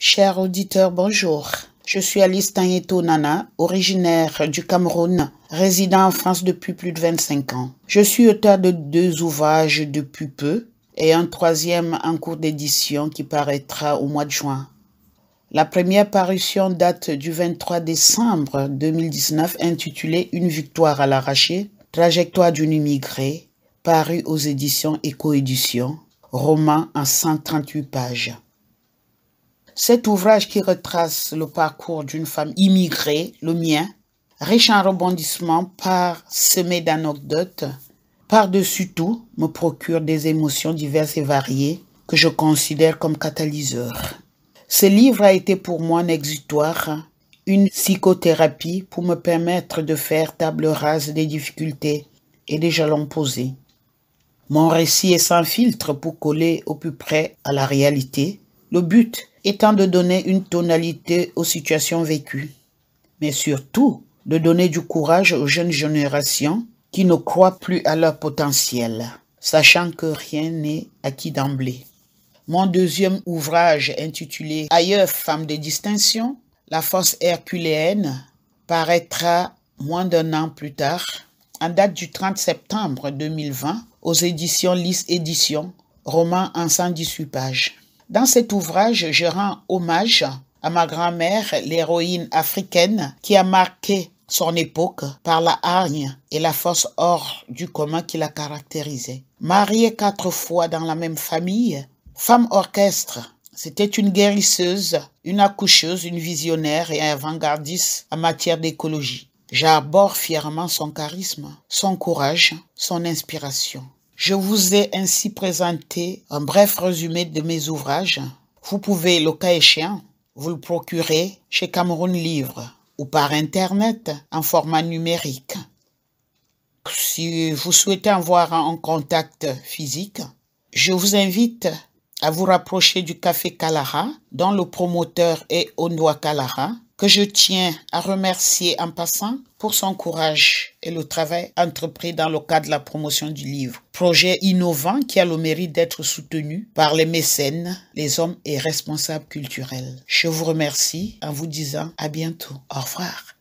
Chers auditeurs, bonjour. Je suis Alice Tanyeto Nana, originaire du Cameroun, résident en France depuis plus de 25 ans. Je suis auteur de deux ouvrages depuis peu et un troisième en cours d'édition qui paraîtra au mois de juin. La première parution date du 23 décembre 2019 intitulée Une victoire à l'arraché, trajectoire d'une immigrée, parue aux éditions éco éditions, roman en 138 pages. Cet ouvrage qui retrace le parcours d'une femme immigrée, le mien, riche en rebondissements, par semé d'anecdotes, par-dessus tout, me procure des émotions diverses et variées que je considère comme catalyseurs. Ce livre a été pour moi un exutoire, une psychothérapie pour me permettre de faire table rase des difficultés et des jalons posés. Mon récit est sans filtre pour coller au plus près à la réalité, le but étant de donner une tonalité aux situations vécues, mais surtout de donner du courage aux jeunes générations qui ne croient plus à leur potentiel, sachant que rien n'est acquis d'emblée. Mon deuxième ouvrage intitulé Ailleurs, femmes de distinction, la force herculéenne, paraîtra moins d'un an plus tard, en date du 30 septembre 2020, aux éditions Lys Éditions, roman en 118 pages. Dans cet ouvrage, je rends hommage à ma grand-mère, l'héroïne africaine qui a marqué son époque par la hargne et la force hors du commun qui la caractérisait. Mariée quatre fois dans la même famille, femme orchestre, c'était une guérisseuse, une accoucheuse, une visionnaire et un avant-gardiste en matière d'écologie. J'arbore fièrement son charisme, son courage, son inspiration. Je vous ai ainsi présenté un bref résumé de mes ouvrages. Vous pouvez, le cas échéant, vous le procurer chez Cameroun Livre ou par Internet en format numérique. Si vous souhaitez en voir un contact physique, je vous invite à vous rapprocher du Café Kalara, dont le promoteur est Ondwa Kalara, que je tiens à remercier en passant pour son courage et le travail entrepris dans le cadre de la promotion du livre. Projet innovant qui a le mérite d'être soutenu par les mécènes, les hommes et responsables culturels. Je vous remercie en vous disant à bientôt. Au revoir.